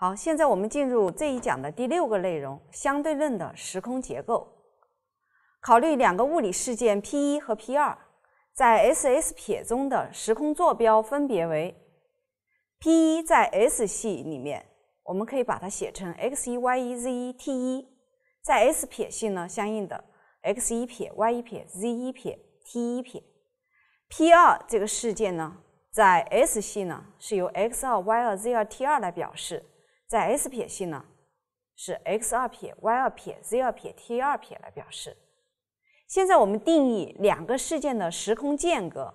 好，现在我们进入这一讲的第六个内容：相对论的时空结构。考虑两个物理事件 P 一和 P 二，在 S S 撇中的时空坐标分别为 P 一在 S 系里面，我们可以把它写成 x 一 y 一 z 一 t 一。在 S 撇系呢，相应的 x 一撇 y 一撇 z 一撇 t 一撇。P 二这个事件呢，在 S 系呢是由 x 二 y 二 z 二 t 二来表示。在 S 撇系呢，是 x 二撇、y 二撇、z 二撇、t 二撇来表示。现在我们定义两个事件的时空间隔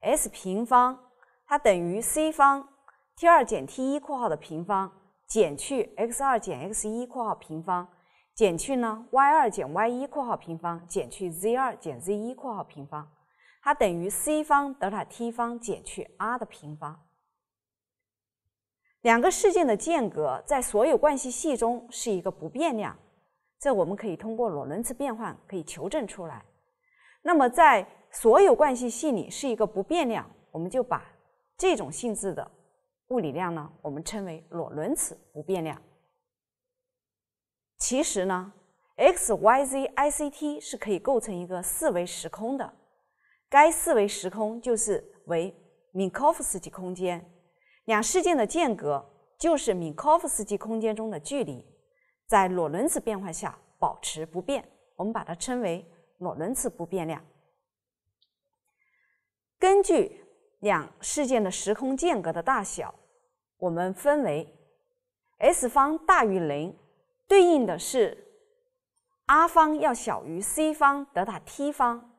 s 平方，它等于 c 方 t 二减 t 一括号的平方，减去 x 二减 x 一括号平方，减去呢 y 二减 y 一括号平方，减去 z 二减 z 一括号平方，它等于 c 方德尔塔 t 方减去 r 的平方。两个事件的间隔在所有关系系中是一个不变量，这我们可以通过裸伦次变换可以求证出来。那么在所有关系系里是一个不变量，我们就把这种性质的物理量呢，我们称为裸伦次不变量。其实呢，x、y、z、i、c、t 是可以构成一个四维时空的，该四维时空就是为米可夫斯基空间。两事件的间隔就是米科夫斯基空间中的距离，在洛伦兹变换下保持不变，我们把它称为洛伦兹不变量。根据两事件的时空间隔的大小，我们分为 s 方大于零，对应的是 r 方要小于 c 方德耳塔 t 方。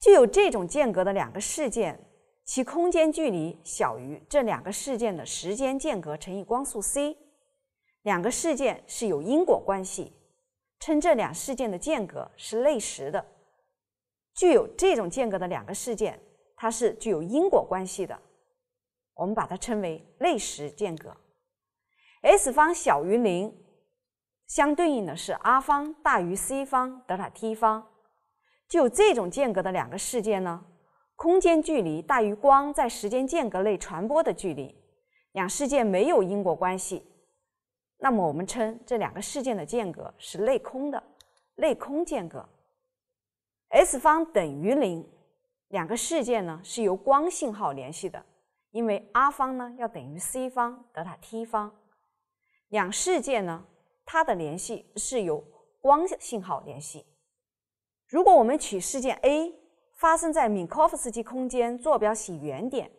具有这种间隔的两个事件。其空间距离小于这两个事件的时间间隔乘以光速 c，两个事件是有因果关系，称这两事件的间隔是类时的，具有这种间隔的两个事件，它是具有因果关系的，我们把它称为类时间隔。s 方小于零，相对应的是 r 方大于 c 方德塔 t 方，具有这种间隔的两个事件呢？空间距离大于光在时间间隔内传播的距离，两事件没有因果关系，那么我们称这两个事件的间隔是内空的，内空间隔，s 方等于零，两个事件呢是由光信号联系的，因为 r 方呢要等于 c 方德塔 t 方，两事件呢它的联系是由光信号联系，如果我们取事件 A。发生在米可夫斯基空间，坐标系原点，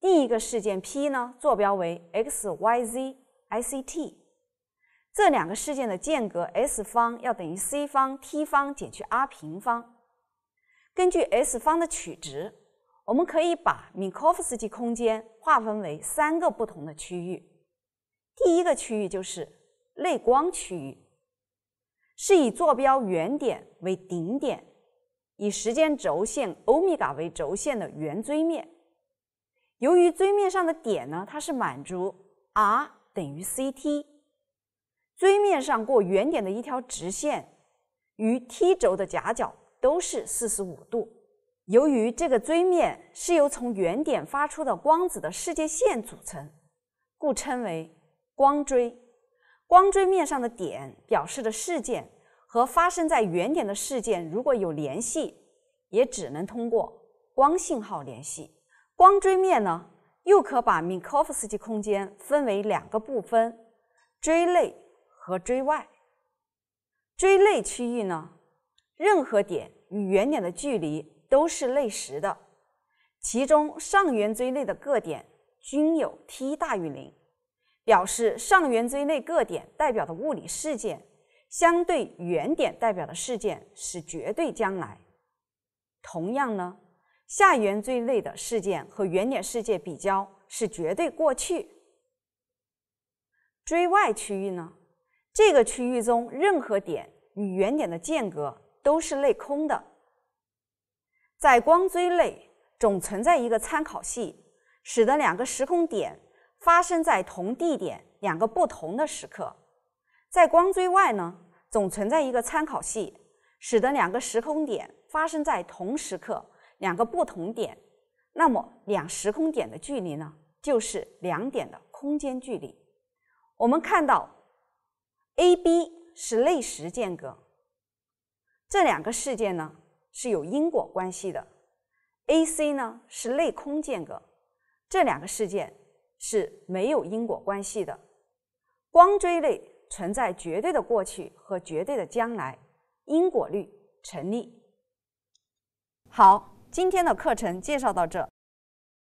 第一个事件 P 呢，坐标为 x, y, z, i, c, t。这两个事件的间隔 s 方要等于 c 方 t 方减去 r 平方。根据 s 方的取值，我们可以把米可夫斯基空间划分为三个不同的区域。第一个区域就是内光区域，是以坐标原点为顶点。以时间轴线欧米伽为轴线的圆锥面，由于锥面上的点呢，它是满足 r 等于 c t。锥面上过原点的一条直线与 t 轴的夹角都是四十五度。由于这个锥面是由从原点发出的光子的世界线组成，故称为光锥。光锥面上的点表示的事件。和发生在原点的事件如果有联系，也只能通过光信号联系。光锥面呢，又可把米可夫斯基空间分为两个部分：锥内和锥外。锥内区域呢，任何点与原点的距离都是类时的。其中上圆锥内的各点均有 t 大于零，表示上圆锥内各点代表的物理事件。相对原点代表的事件是绝对将来。同样呢，下圆锥内的事件和原点事件比较是绝对过去。锥外区域呢，这个区域中任何点与原点的间隔都是内空的。在光锥内，总存在一个参考系，使得两个时空点发生在同地点两个不同的时刻。在光锥外呢，总存在一个参考系，使得两个时空点发生在同时刻，两个不同点。那么两时空点的距离呢，就是两点的空间距离。我们看到，AB 是内时间隔，这两个事件呢是有因果关系的；AC 呢是内空间隔，这两个事件是没有因果关系的。光锥内。存在绝对的过去和绝对的将来，因果律成立。好，今天的课程介绍到这。